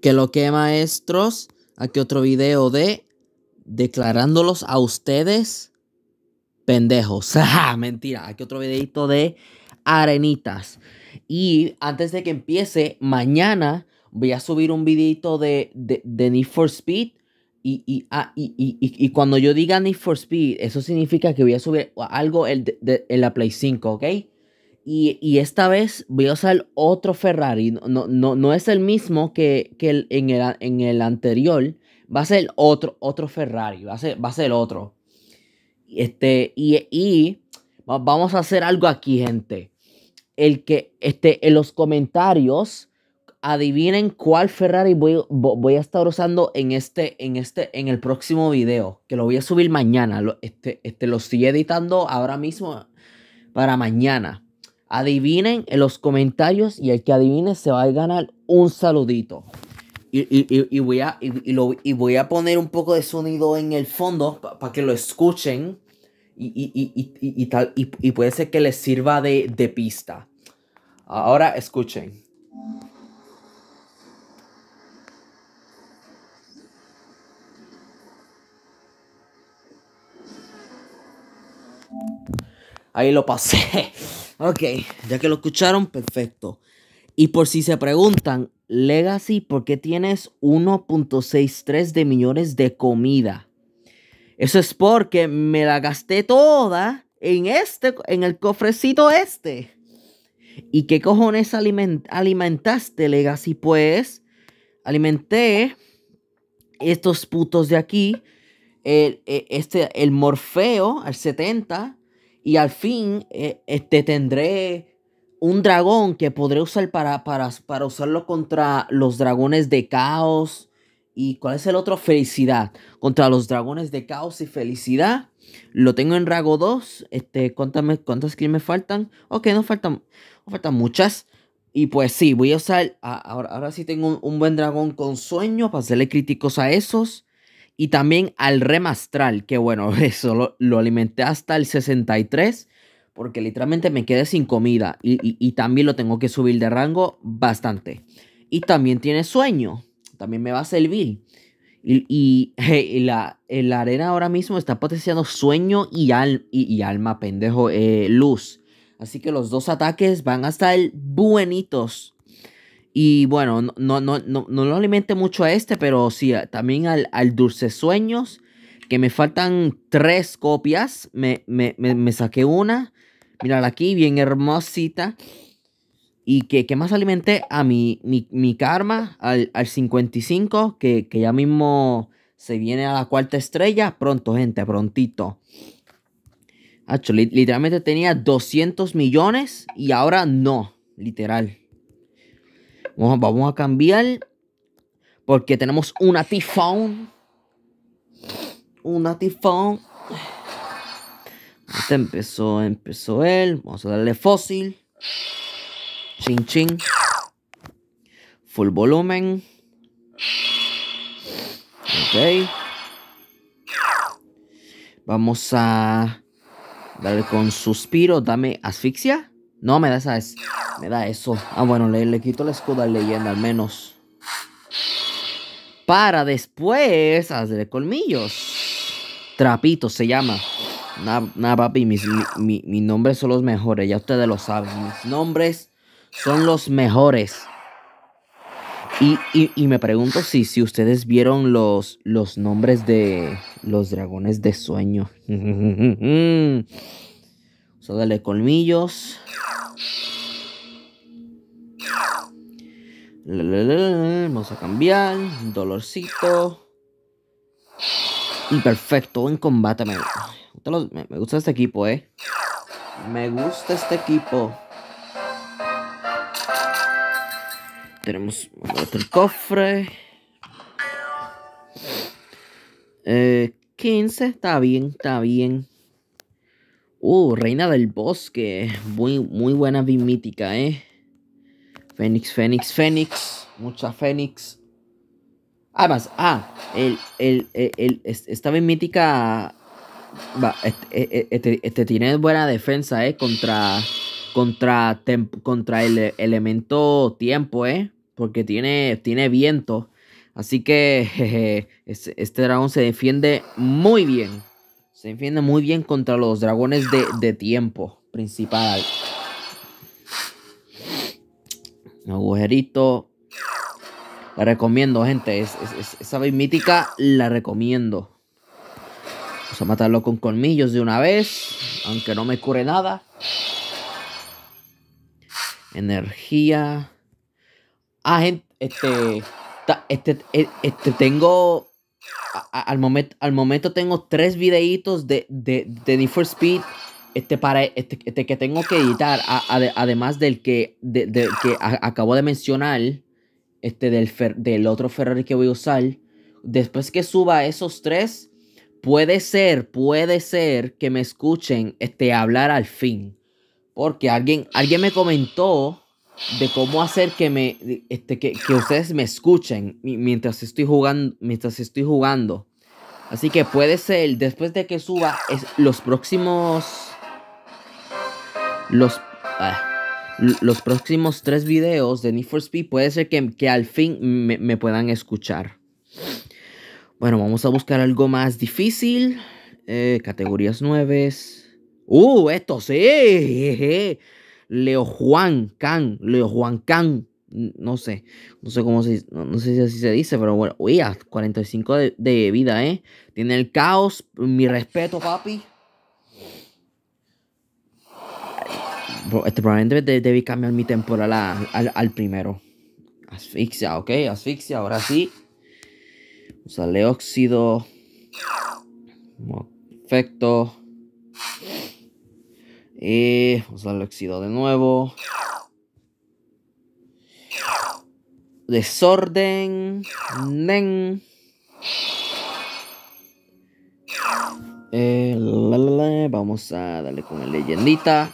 que lo que maestros, aquí otro video de declarándolos a ustedes pendejos. Ah, mentira, aquí otro videito de arenitas. Y antes de que empiece, mañana voy a subir un videito de, de, Need for Speed. Ah, y, y, y, cuando yo diga Need for Speed, eso significa que voy a subir algo de, en la Play 5, ¿ok? Y, esta vez voy a usar otro Ferrari. No, no, no es el mismo que, el, en, el, el, anterior. Va a ser otro, otro Ferrari. Va a ser, va a ser otro. Este, y, vamos a hacer algo aquí, gente. El que este, en los comentarios adivinen cuál Ferrari voy, voy a estar usando en este, en este, en el próximo video. Que lo voy a subir mañana. Este, este, lo estoy editando ahora mismo para mañana. Adivinen en los comentarios y el que adivine se va a ganar un saludito. Y, voy, a, voy, a, poner un poco de sonido en el fondo para que lo escuchen. Y, tal, y, puede ser que les sirva de, de pista. Ahora escuchen. Ahí lo pasé. Ok, ya que lo escucharon, perfecto. Y por si se preguntan, Legacy, ¿por qué tienes 1.63 de millones de comida? Eso es porque me la gasté toda en este, en el cofrecito este. ¿Y qué cojones alimentaste, Legacy? Pues alimenté estos putos de aquí. El, e, este, el Morfeo al 70, y al fin eh, este, tendré un dragón que podré usar para, para, para usarlo contra los dragones de caos. ¿Y cuál es el otro? Felicidad. Contra los dragones de caos y felicidad. Lo tengo en Rago 2. Este, cuántas que me faltan. Ok, no faltan, faltan muchas. Y pues sí, voy a usar. Ahora, ahora sí tengo un, un, buen dragón con sueño para hacerle críticos a esos y también al remastral, que bueno, eso lo, alimenté hasta el 63, porque literalmente me quedé sin comida y, también lo tengo que subir de rango bastante. Y también tiene sueño, también me va a servir. Y, y eh, eh, la, arena ahora mismo está potenciando sueño y, y, alma, pendejo, eh, luz. Así que los dos ataques van a estar buenitos y bueno, no, no, no, lo alimente mucho a este, pero sí, también al, al Dulce Sueños, que me faltan tres copias. Me, saqué una. Mírala aquí, bien hermosita. Y que, más alimenté a mi, mi, karma, al, 55, que, ya mismo se viene a la cuarta estrella. Pronto, gente, prontito. literalmente tenía 200 millones y ahora no, literal. Vamos, a cambiar. Porque tenemos una t Una t Este empezó, empezó él. Vamos a darle fósil. Ching, ching. Full volumen. Ok. Vamos a darle con suspiro. Dame asfixia. No, me da esa. Me da eso. Ah, bueno, le, quito la escudo a leyenda al menos. Para después hacer colmillos. trapito se llama. Nada, nah, papi, mis, mi, mi, nombres son los mejores. Ya ustedes lo saben. Mis nombres son los mejores. Y, me pregunto si, si ustedes vieron los, los nombres de los dragones de sueño. dale colmillos. Vamos a cambiar. Dolorcito. Y mm, perfecto, en combate. Me, gusta este equipo, eh. Me gusta este equipo. Tenemos otro cofre. Eh, 15, está bien, está bien. Uh, Reina del Bosque. Muy, muy buena mítica, ¿eh? Fénix, Fénix, Fénix. Mucha Fénix. Además, ah, ah, el, el, esta bimítica... Este, e, este, tiene buena defensa, ¿eh? Contra, contra, contra el elemento tiempo, ¿eh? Porque tiene, tiene viento. Así que este dragón se defiende muy bien. Se defiende muy bien contra los dragones de, tiempo principal. Agujerito. La recomiendo, gente. Es, esa vez mítica la recomiendo. Vamos a matarlo con colmillos de una vez. Aunque no me cure nada. Energía. Ah, gente. Este, este, e, este tengo al, momento, al momento tengo tres videitos de, de, de Speed este, para, este, este, que tengo que editar, además del que, que acabo de mencionar, este, del, del otro Ferrari que voy a usar. Después que suba esos tres, puede ser, puede ser que me escuchen este, hablar al fin. Porque alguien, alguien me comentó de cómo hacer que me este, que, ustedes me escuchen mientras estoy jugando mientras estoy jugando así que puede ser después de que suba los próximos los ah, los próximos tres videos de Need for Speed puede ser que, al fin me, puedan escuchar bueno vamos a buscar algo más difícil eh, categorías 9. uh esto sí Leo Juan Can, Leo Juan Can, no sé, no sé cómo se, no, sé si así se dice, pero bueno, uy, 45 de, de, vida, ¿eh? Tiene el caos, mi respeto, papi. este probablemente debí cambiar mi temporal al primero. Asfixia, ok, asfixia, ahora sí. Usarle óxido. Perfecto y vamos pues, a darle óxido de nuevo. Desorden. Eh, vamos a darle con la leyendita.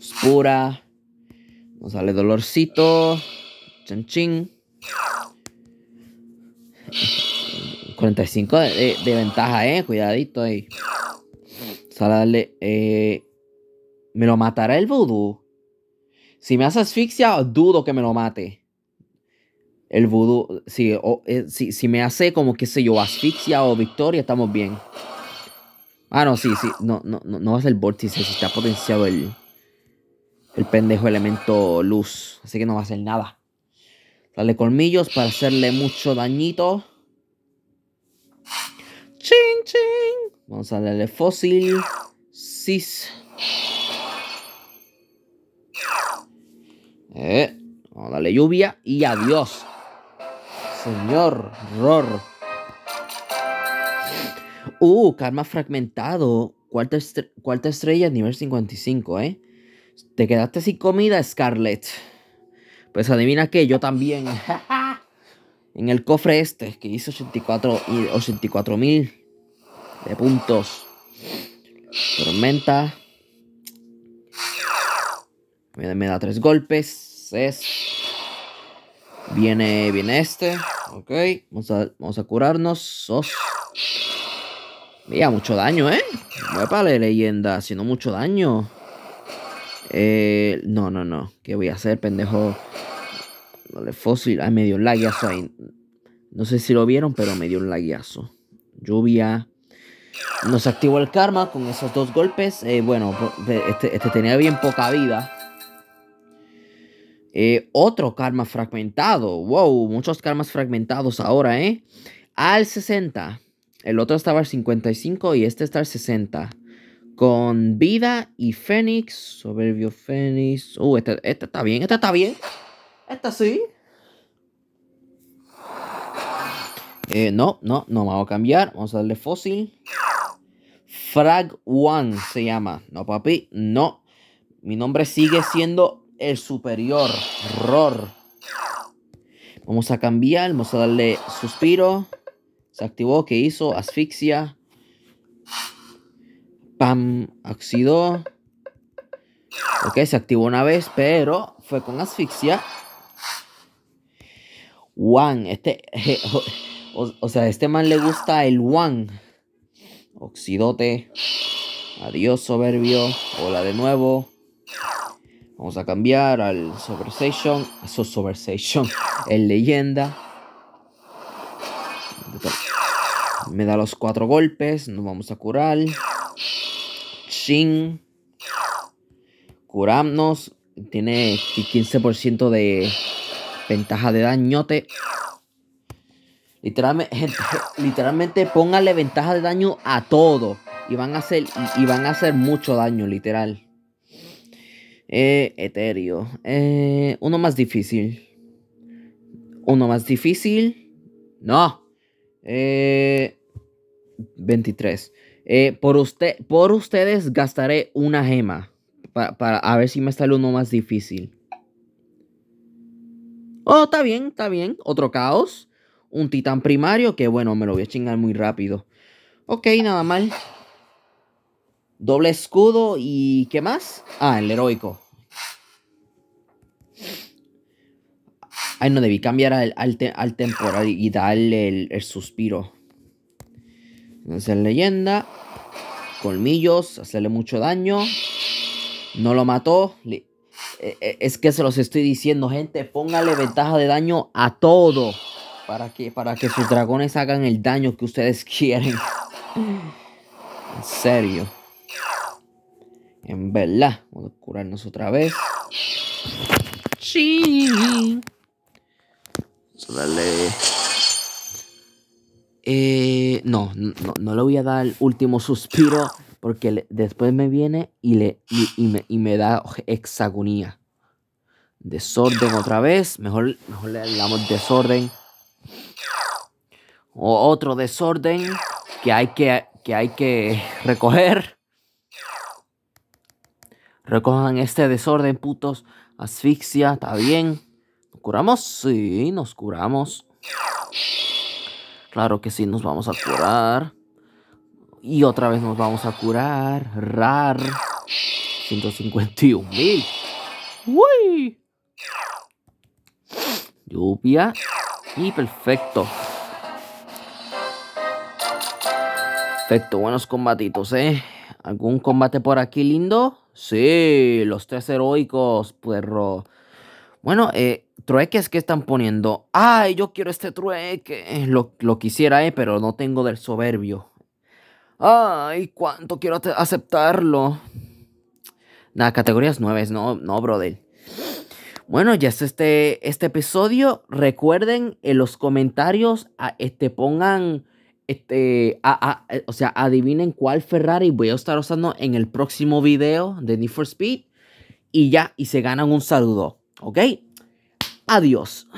Oscura. nos sale dolorcito. Chanchín 45 de, ventaja, eh. Cuidadito ahí. Sale a darle. ¿Me lo matará el vudú? Si me hace asfixia, dudo que me lo mate. El vudú. Eh, si, si, me hace como, qué sé yo, asfixia o victoria, estamos bien. Ah, no, sí, sí. No, no, no, no a el vórtice. Si está potenciado el, el pendejo elemento luz. Así que no va a hacer nada. Dale colmillos para hacerle mucho dañito. Ching, ching. Vamos a darle fósil. Sis. Eh, vamos a darle lluvia y adiós. Señor Ror. Uh, karma fragmentado. Cuarta, cuarta estrella, nivel 55, ¿eh? Te quedaste sin comida, Scarlett. Pues adivina que yo también. en el cofre este, que hizo 84 y de puntos. Tormenta. Me, da tres golpes. Es. Viene, viene este. Ok. Vamos a, curarnos. Mira, mucho daño, ¿eh? vale la leyenda, no mucho daño. Eh, no, no, no. ¿Qué voy a hacer, pendejo? de fósil. hay medio dio ahí. No sé si lo vieron, pero me dio un laguiazo. Lluvia. Nos activó el karma con esos dos golpes. Eh, bueno, este, este, tenía bien poca vida. Eh, otro karma fragmentado. Wow, muchos karmas fragmentados ahora, ¿eh? Al 60. El otro estaba al 55 y este está al 60. Con vida y Fénix. Soberbio Fénix. Uh, este, este está bien, este está bien. ¿Esta sí? Eh, no, no, no me voy a cambiar. Vamos a darle fósil. Frag One se llama. No, papi, no. Mi nombre sigue siendo el superior. Ror. Vamos a cambiar. Vamos a darle suspiro. Se activó. ¿Qué hizo? Asfixia. Pam. Oxidó. Ok, se activó una vez, pero fue con asfixia. Juan, este, o, sea, este man le gusta el one. Oxidote. Adiós, soberbio. Hola de nuevo. Vamos a cambiar al Soversation. Eso su Soversation. El leyenda. Me da los cuatro golpes. Nos vamos a curar. Shin. Curarnos. Tiene 15% de Ventaja de dañote. Literalmente, literalmente póngale ventaja de daño a todo. Y van a hacer, y van a hacer mucho daño, literal. Eh, eh uno más difícil. Uno más difícil. No. Eh, 23. Eh, por, usted, por ustedes gastaré una gema. Para, a ver si me sale uno más difícil. Oh, está bien, está bien. Otro caos. Un titán primario que, bueno, me lo voy a chingar muy rápido. Ok, nada mal. Doble escudo y... ¿Qué más? Ah, el heroico. Ay, no, debí cambiar al, al, temporal y darle el, el suspiro. Entonces, leyenda. Colmillos, hacerle mucho daño. No lo mató. Eh, eh, es que se los estoy diciendo, gente, póngale ventaja de daño a todo. Para que, para que sus dragones hagan el daño que ustedes quieren. En serio. En verdad. Vamos a curarnos otra vez. Sí. Vamos eh, no, no, no le voy a dar el último suspiro. Porque después me viene y, le, me, da hexagonía. Desorden otra vez. Mejor, mejor le damos desorden. O otro desorden que hay que, que, hay que recoger. Recojan este desorden, putos. Asfixia, está bien. ¿Nos curamos? Sí, nos curamos. Claro que sí, nos vamos a curar. Y otra vez nos vamos a curar. RAR. 151.000 mil. ¡Uy! Lluvia. Y perfecto. Perfecto, buenos combatitos, ¿eh? ¿Algún combate por aquí lindo? Sí, los tres heroicos, perro. Bueno, eh, trueques que están poniendo. Ay, yo quiero este trueque. Lo, lo quisiera, eh, pero no tengo del soberbio. Ay, cuánto quiero aceptarlo. Nada, categorías nueve, no, no, brother. Bueno, ya es este, este episodio. Recuerden en los comentarios, este, pongan, este, eh, o sea, adivinen cuál Ferrari voy a estar usando en el próximo video de Need for Speed. Y ya, y se ganan un saludo, ¿ok? Adiós.